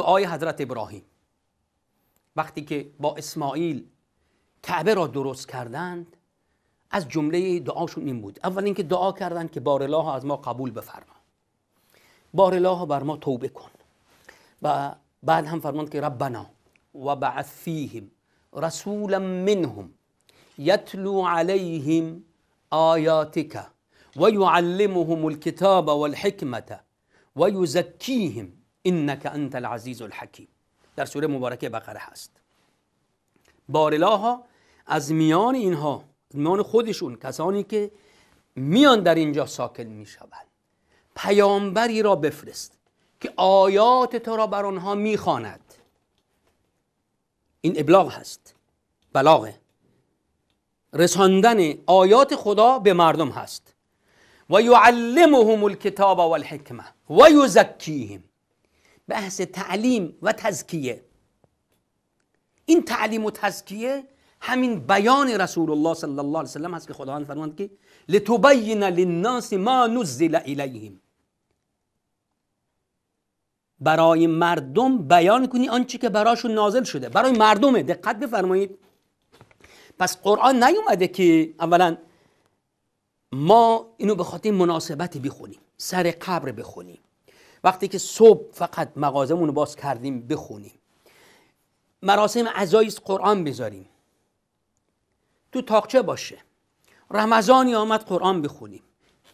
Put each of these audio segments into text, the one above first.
دعای حضرت ابراهیم وقتی که با اسماعیل کعبه را درست کردند از جمله دعاشون این بود اول اینکه دعا کردند که بار الله از ما قبول بفرما بار الله بر ما توبه کن و بعد هم فرماند که ربنا و بعث فیهم رسولا منهم یتلو علیهم آیاتک و یعلمهم الکتاب والحکمت و یزکیهم انک انت العزیز الحکیم در سوره مبارکه بقره هست ها از میان اینها میان خودشون کسانی که میان در اینجا ساکن میشوند پیامبری را بفرست که آیات تو را بر آنها میخواند این ابلاغ هست بلاغه رساندن آیات خدا به مردم هست و یعلمهم الکتاب والحکمه و یزکیهم بحث تعلیم و تزکیه این تعلیم و تزکیه همین بیان رسول الله صلی الله علیه وسلم هست که خداوند فرماند که لتبین للناس ما نزل الیهم برای مردم بیان کنی آنچه که براشون نازل شده برای مردمه دقت بفرمایید پس قرآن نیومده که اولا ما اینو به خاطر مناسبتی بخونیم سر قبر بخونیم وقتی که صبح فقط مغازمون رو باز کردیم بخونیم مراسم عزای قرآن بذاریم تو تاقچه باشه رمضانی آمد قرآن بخونیم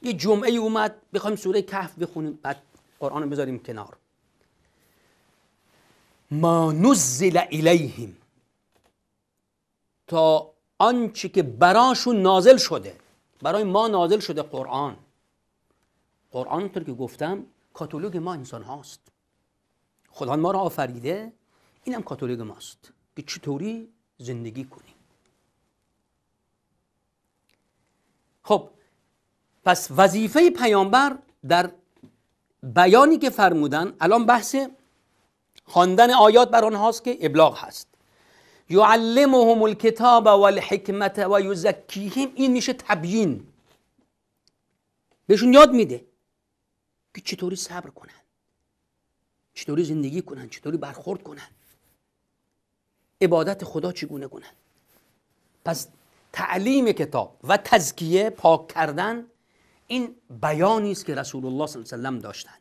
یه جمعه اومد بخوایم سوره کهف بخونیم بعد قرآن رو بذاریم کنار ما نزل الیهم تا آنچه که براشون نازل شده برای ما نازل شده قرآن قرآن طور که گفتم کاتالوگ ما انسان هاست خدا ما را آفریده این هم کاتالوگ ماست که چطوری زندگی کنیم خب پس وظیفه پیامبر در بیانی که فرمودن الان بحث خواندن آیات بر آنهاست که ابلاغ هست یعلمهم الکتاب والحکمت و یزکیهم این میشه تبیین بهشون یاد میده که چطوری صبر کنن چطوری زندگی کنن چطوری برخورد کنن عبادت خدا چگونه کنن پس تعلیم کتاب و تزکیه پاک کردن این بیانی است که رسول الله صلی الله علیه و سلم داشتند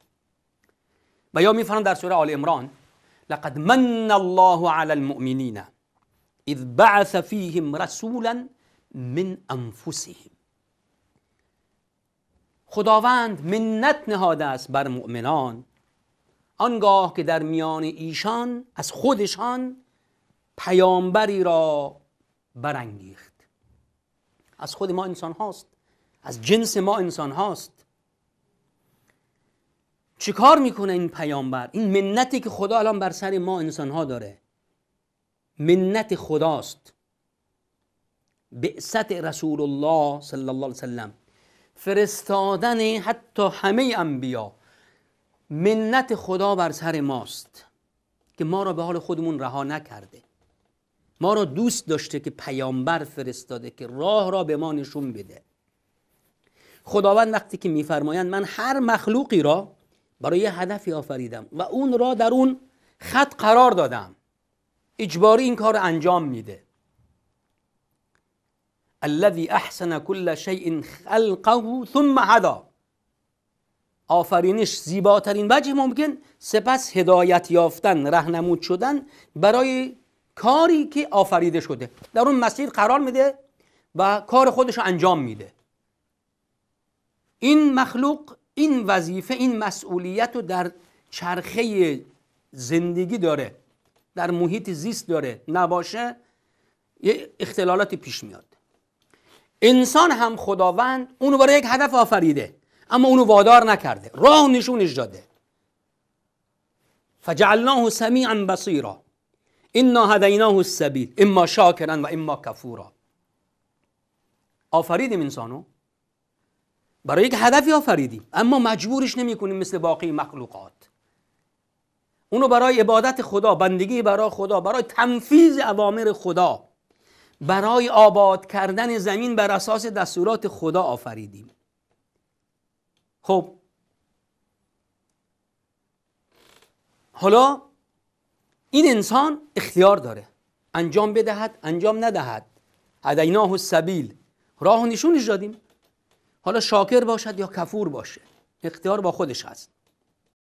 و یا فرند در سوره آل عمران لقد من الله على المؤمنین اذ بعث فيهم رسولا من انفسهم خداوند منت نهاده است بر مؤمنان آنگاه که در میان ایشان از خودشان پیامبری را برانگیخت از خود ما انسان هاست از جنس ما انسان هاست چه کار میکنه این پیامبر این منتی که خدا الان بر سر ما انسان ها داره منت خداست بعثت رسول الله صلی الله علیه وسلم فرستادن حتی همه انبیا منت خدا بر سر ماست که ما را به حال خودمون رها نکرده ما را دوست داشته که پیامبر فرستاده که راه را به ما نشون بده خداوند وقتی که میفرمایند من هر مخلوقی را برای یه هدفی آفریدم و اون را در اون خط قرار دادم اجباری این کار انجام میده الذی احسن کل شیء خلقه ثم هدا آفرینش زیباترین وجه ممکن سپس هدایت یافتن رهنمود شدن برای کاری که آفریده شده در اون مسیر قرار میده و کار خودش رو انجام میده این مخلوق این وظیفه این مسئولیت رو در چرخه زندگی داره در محیط زیست داره نباشه یه اختلالاتی پیش میاد انسان هم خداوند اونو برای یک هدف آفریده اما اونو وادار نکرده راه نشونش داده فجعلناه سمیعا بصیرا انا هدیناه السبیل اما شاکرا و اما کفورا آفریدیم انسانو برای یک هدفی آفریدیم اما مجبورش نمی مثل باقی مخلوقات اونو برای عبادت خدا بندگی برای خدا برای تنفیذ اوامر خدا برای آباد کردن زمین بر اساس دستورات خدا آفریدیم خب حالا این انسان اختیار داره انجام بدهد انجام ندهد هدیناه سبیل راه و نشونش دادیم حالا شاکر باشد یا کفور باشه اختیار با خودش هست